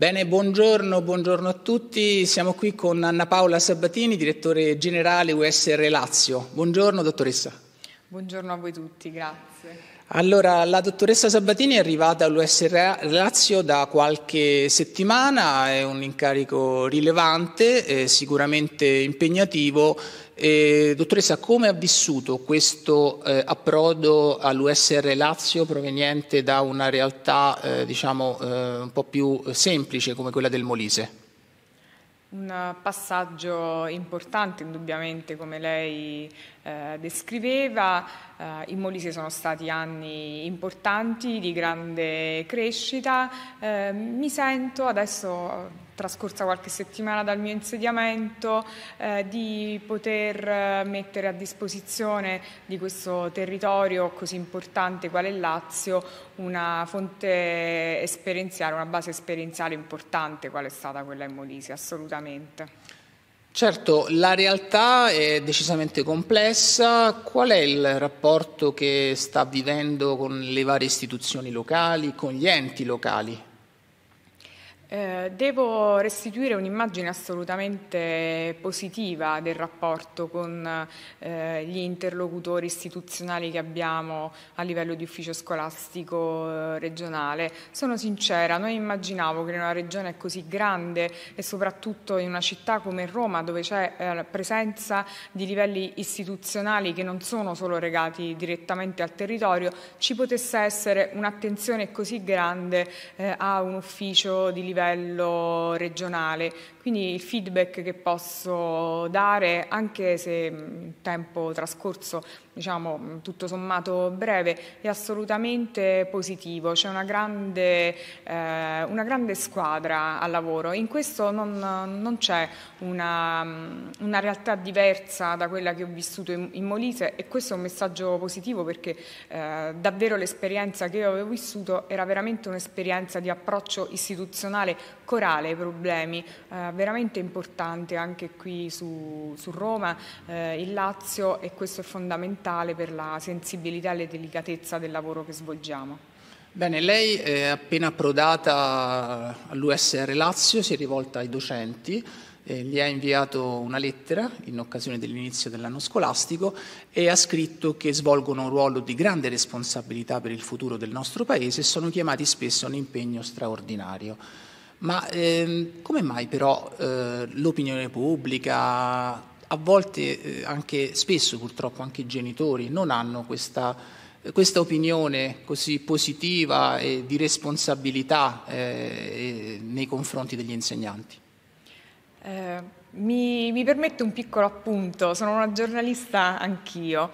Bene, buongiorno, buongiorno, a tutti. Siamo qui con Anna Paola Sabatini, direttore generale USR Lazio. Buongiorno dottoressa. Buongiorno a voi tutti, grazie. Allora, la dottoressa Sabatini è arrivata all'USR Lazio da qualche settimana, è un incarico rilevante, sicuramente impegnativo eh, dottoressa, come ha vissuto questo eh, approdo all'USR Lazio proveniente da una realtà eh, diciamo, eh, un po' più semplice come quella del Molise? Un passaggio importante, indubbiamente, come lei eh, descriveva. Eh, in Molise sono stati anni importanti, di grande crescita. Eh, mi sento adesso trascorsa qualche settimana dal mio insediamento, eh, di poter eh, mettere a disposizione di questo territorio così importante quale il Lazio una fonte esperienziale, una base esperienziale importante quale è stata quella in Molise, assolutamente. Certo, la realtà è decisamente complessa. Qual è il rapporto che sta vivendo con le varie istituzioni locali, con gli enti locali? Eh, devo restituire un'immagine assolutamente positiva del rapporto con eh, gli interlocutori istituzionali che abbiamo a livello di ufficio scolastico eh, regionale. Sono sincera, non immaginavo che in una regione così grande e soprattutto in una città come Roma dove c'è eh, presenza di livelli istituzionali che non sono solo legati direttamente al territorio, ci potesse essere un'attenzione così grande a un ufficio di livello livello regionale. Quindi il feedback che posso dare, anche se il mm, tempo trascorso, diciamo mm, tutto sommato breve, è assolutamente positivo. C'è una grande, eh, una grande squadra al lavoro. In questo non, non c'è una, mm, una, realtà diversa da quella che ho vissuto in, in Molise e questo è un messaggio positivo perché eh, davvero l'esperienza che io avevo vissuto era veramente un'esperienza di approccio istituzionale corale ai problemi. Eh, veramente importante anche qui su, su Roma, eh, in Lazio e questo è fondamentale per la sensibilità e la delicatezza del lavoro che svolgiamo. Bene, lei è appena approdata all'USR Lazio, si è rivolta ai docenti, eh, gli ha inviato una lettera in occasione dell'inizio dell'anno scolastico e ha scritto che svolgono un ruolo di grande responsabilità per il futuro del nostro Paese e sono chiamati spesso a un impegno straordinario. Ma ehm, come mai però eh, l'opinione pubblica, a volte eh, anche spesso purtroppo anche i genitori, non hanno questa, questa opinione così positiva e di responsabilità eh, nei confronti degli insegnanti? Eh, mi, mi permetto un piccolo appunto, sono una giornalista anch'io.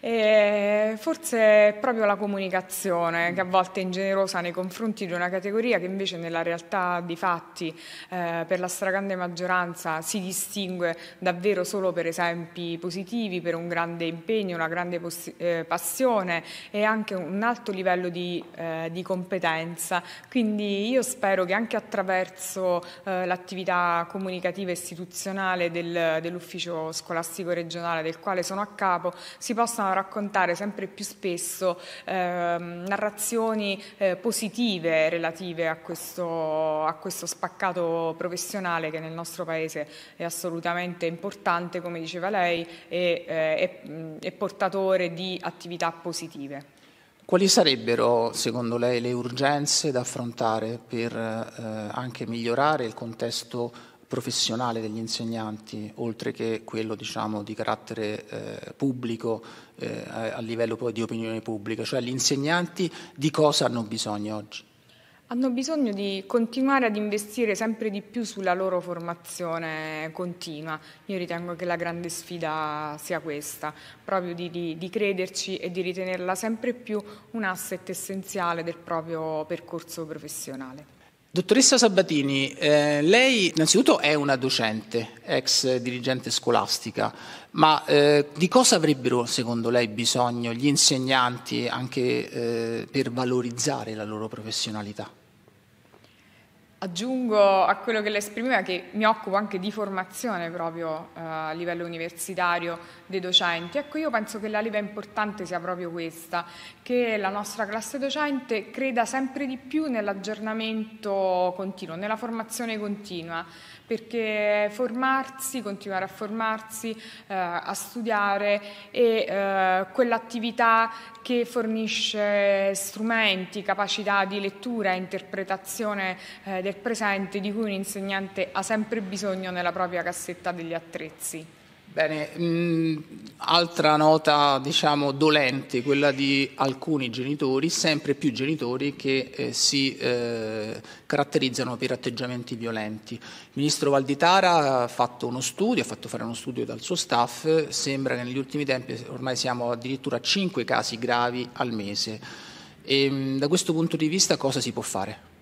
E forse è proprio la comunicazione che a volte è ingenerosa nei confronti di una categoria che invece nella realtà di fatti eh, per la stragrande maggioranza si distingue davvero solo per esempi positivi, per un grande impegno, una grande poss- eh, passione e anche un alto livello di, eh, di, competenza. Quindi io spero che anche attraverso eh, l'attività comunicativa istituzionale del, dell'ufficio scolastico regionale del quale sono a capo si possano a raccontare sempre più spesso eh, narrazioni eh, positive relative a questo, a questo, spaccato professionale che nel nostro paese è assolutamente importante, come diceva lei, e eh, è, mm, è portatore di attività positive. Quali sarebbero, secondo lei, le urgenze da affrontare per eh, anche migliorare il contesto professionale degli insegnanti, oltre che quello diciamo, di carattere eh, pubblico eh, a, livello poi di opinione pubblica, cioè gli insegnanti di cosa hanno bisogno oggi? Hanno bisogno di continuare ad investire sempre di più sulla loro formazione continua. Io ritengo che la grande sfida sia questa, proprio di, di, di crederci e di ritenerla sempre più un asset essenziale del proprio percorso professionale. Dottoressa Sabatini, eh, lei innanzitutto è una docente, ex dirigente scolastica, ma eh, di cosa avrebbero secondo lei bisogno gli insegnanti anche eh, per valorizzare la loro professionalità? Aggiungo a quello che lei esprimeva che mi occupo anche di formazione proprio eh, a livello universitario dei docenti. Ecco, io penso che la leva importante sia proprio questa, che la nostra classe docente creda sempre di più nell'aggiornamento continuo, nella formazione continua, perché formarsi, continuare a formarsi, eh, a studiare e eh, quell'attività che fornisce strumenti, capacità di lettura e interpretazione eh, del presente di cui un insegnante ha sempre bisogno nella propria cassetta degli attrezzi. Bene, mh, mm, altra nota diciamo dolente, quella di alcuni genitori, sempre più genitori che eh, si eh, caratterizzano per atteggiamenti violenti. Il ministro Valditara ha fatto uno studio, ha fatto fare uno studio dal suo staff, sembra che negli ultimi tempi ormai siamo addirittura a 5 casi gravi al mese. E, ehm, mh, da questo punto di vista cosa si può fare?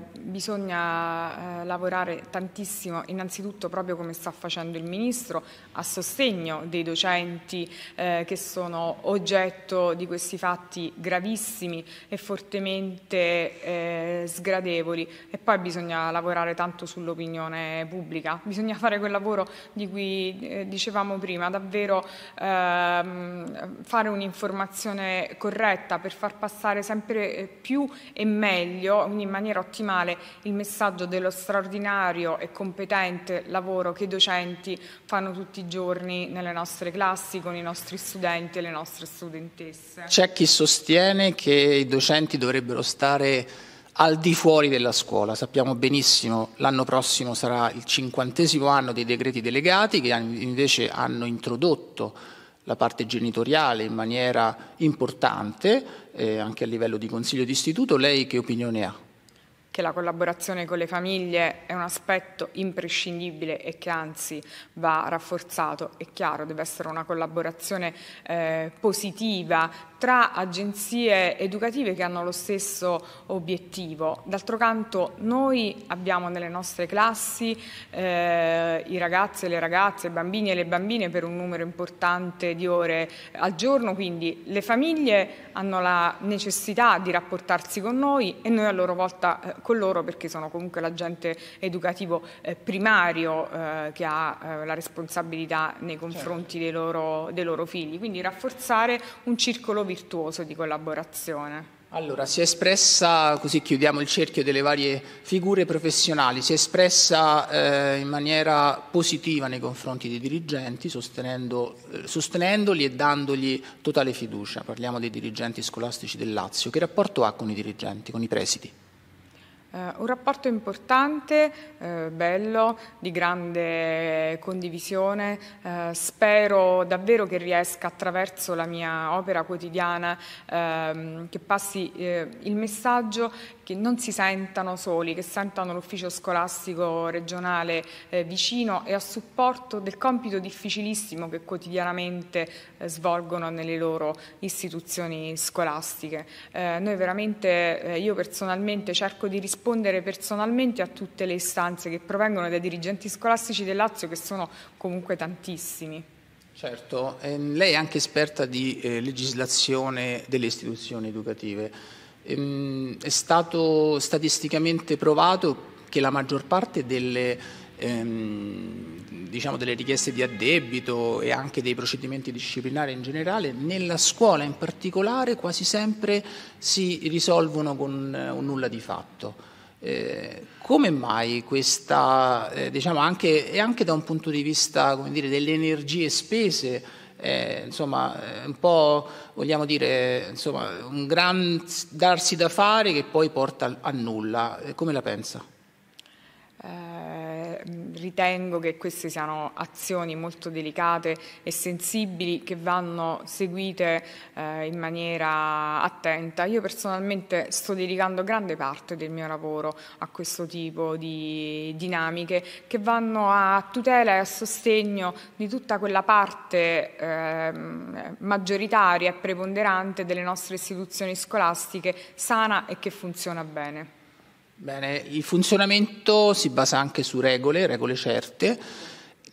bisogna eh, lavorare tantissimo, innanzitutto proprio come sta facendo il Ministro, a sostegno dei docenti eh, che sono oggetto di questi fatti gravissimi e fortemente eh, sgradevoli e poi bisogna lavorare tanto sull'opinione pubblica, bisogna fare quel lavoro di cui eh, dicevamo prima, davvero ehm, fare un'informazione corretta per far passare sempre eh, più e meglio, in maniera ottimale settimale il messaggio dello straordinario e competente lavoro che i docenti fanno tutti i giorni nelle nostre classi con i nostri studenti e le nostre studentesse. C'è chi sostiene che i docenti dovrebbero stare al di fuori della scuola. Sappiamo benissimo che l'anno prossimo sarà il cinquantesimo anno dei decreti delegati che invece hanno introdotto la parte genitoriale in maniera importante eh, anche a livello di consiglio d'istituto, Lei che opinione ha? che la collaborazione con le famiglie è un aspetto imprescindibile e che anzi va rafforzato, è chiaro, deve essere una collaborazione eh, positiva tra agenzie educative che hanno lo stesso obiettivo. D'altro canto noi abbiamo nelle nostre classi eh, i ragazzi e le ragazze, i bambini e le bambine per un numero importante di ore al giorno, quindi le famiglie hanno la necessità di rapportarsi con noi e noi a loro volta eh, con loro perché sono comunque l'agente educativo eh, primario eh, che ha eh, la responsabilità nei certo. confronti certo. dei, loro, dei loro figli, quindi rafforzare un circolo virtuoso di collaborazione. Allora, si è espressa, così chiudiamo il cerchio delle varie figure professionali, si è espressa eh, in maniera positiva nei confronti dei dirigenti, sostenendo, eh, sostenendoli e dandogli totale fiducia. Parliamo dei dirigenti scolastici del Lazio. Che rapporto ha con i dirigenti, con i presidi? Eh, un rapporto importante, eh, bello, di grande condivisione. Eh, spero davvero che riesca attraverso la mia opera quotidiana ehm, che passi il messaggio che non si sentano soli, che sentano l'ufficio scolastico regionale vicino e a supporto del compito difficilissimo che quotidianamente svolgono nelle loro istituzioni scolastiche. noi veramente, io personalmente cerco di rispondere rispondere personalmente a tutte le istanze che provengono dai dirigenti scolastici del Lazio, che sono comunque tantissimi. Certo, eh, lei è anche esperta di eh, legislazione delle istituzioni educative. Ehm, è stato statisticamente provato che la maggior parte delle, ehm, diciamo delle, richieste di addebito e anche dei procedimenti disciplinari in generale, nella scuola in particolare quasi sempre si risolvono con eh, un nulla di fatto. Eh, come mai questa, eh, diciamo anche, e anche da un punto di vista dire, delle energie spese, eh, insomma, eh, un po' vogliamo dire insomma, un gran darsi da fare che poi porta a nulla. Eh, come la pensa? Eh, ritengo che queste siano azioni molto delicate e sensibili che vanno seguite eh, in maniera attenta. Io personalmente sto dedicando grande parte del mio lavoro a questo tipo di dinamiche che vanno a tutela e a sostegno di tutta quella parte eh, maggioritaria e preponderante delle nostre istituzioni scolastiche sana e che funziona bene. Bene, il funzionamento si basa anche su regole, regole certe.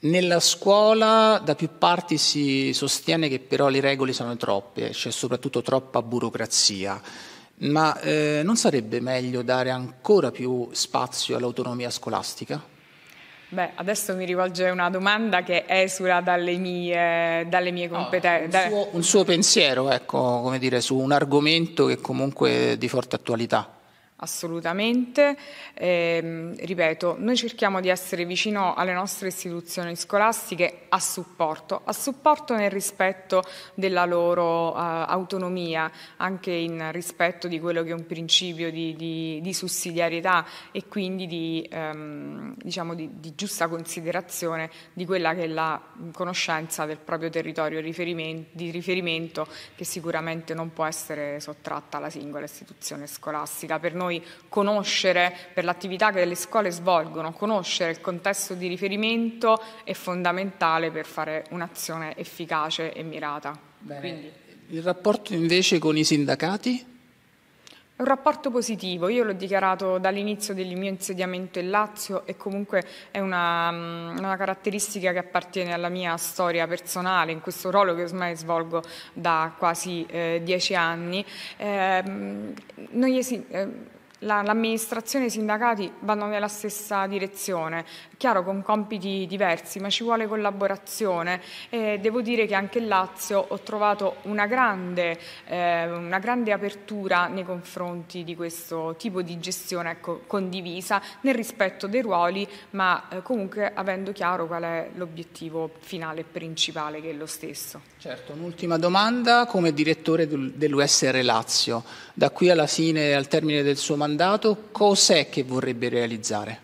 Nella scuola da più parti si sostiene che però le regole sono troppe, c'è soprattutto troppa burocrazia. Ma eh, non sarebbe meglio dare ancora più spazio all'autonomia scolastica? Beh, adesso mi rivolge una domanda che esula dalle mie, dalle mie competenze. Ah, un, suo, un suo pensiero, ecco, come dire, su un argomento che comunque è di forte attualità. Assolutamente, eh, ripeto, noi cerchiamo di essere vicino alle nostre istituzioni scolastiche a supporto, a supporto nel rispetto della loro uh, autonomia, anche in rispetto di quello che è un principio di, di, di sussidiarietà e quindi di, um, diciamo di, giusta considerazione di quella che è la conoscenza del proprio territorio riferimento, di riferimento che sicuramente non può essere sottratta alla singola istituzione scolastica. Per noi noi conoscere per l'attività che le scuole svolgono, conoscere il contesto di riferimento è fondamentale per fare un'azione efficace e mirata. Il rapporto invece con i sindacati? È un rapporto positivo, io l'ho dichiarato dall'inizio del mio insediamento in Lazio e comunque è una, mm, una, caratteristica che appartiene alla mia storia personale in questo ruolo che ormai svolgo da quasi eh, dieci anni. Eh, l'amministrazione e i sindacati vanno nella stessa direzione, chiaro con compiti diversi, ma ci vuole collaborazione. E devo dire che anche in Lazio ho trovato una grande, eh, una grande apertura nei confronti di questo tipo di gestione ecco, condivisa, nel rispetto dei ruoli, ma eh, comunque avendo chiaro qual è l'obiettivo finale e principale che è lo stesso. Certo, un'ultima domanda come direttore dell'USR Lazio. Da qui alla fine, al termine del suo mandato, mandato, cos'è che vorrebbe realizzare?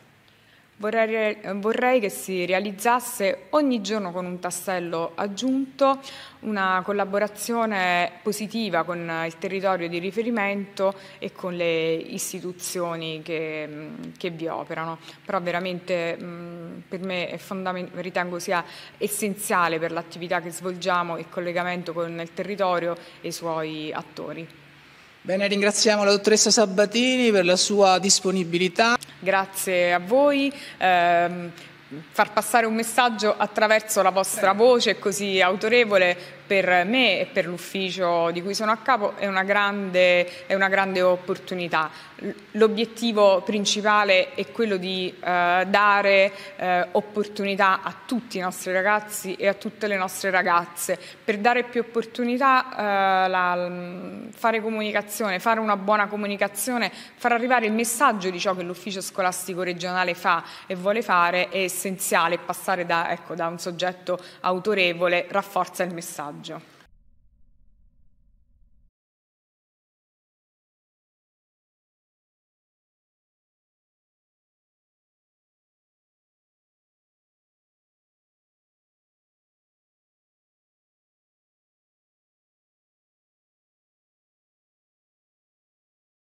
Vorrei, vorrei, che si realizzasse ogni giorno con un tassello aggiunto una collaborazione positiva con il territorio di riferimento e con le istituzioni che, che vi operano. Però veramente per me ritengo sia essenziale per l'attività che svolgiamo il collegamento con il territorio e i suoi attori. Bene, ringraziamo la dottoressa Sabatini per la sua disponibilità. Grazie a voi. Eh, far passare un messaggio attraverso la vostra voce così autorevole per me e per l'ufficio di cui sono a capo è una grande, è una grande opportunità. L'obiettivo principale è quello di eh, dare eh, opportunità a tutti i nostri ragazzi e a tutte le nostre ragazze. Per dare più opportunità, eh, la, fare comunicazione, fare una buona comunicazione, far arrivare il messaggio di ciò che l'ufficio scolastico regionale fa e vuole fare è essenziale. Passare da, ecco, da un soggetto autorevole rafforza il messaggio. maggio.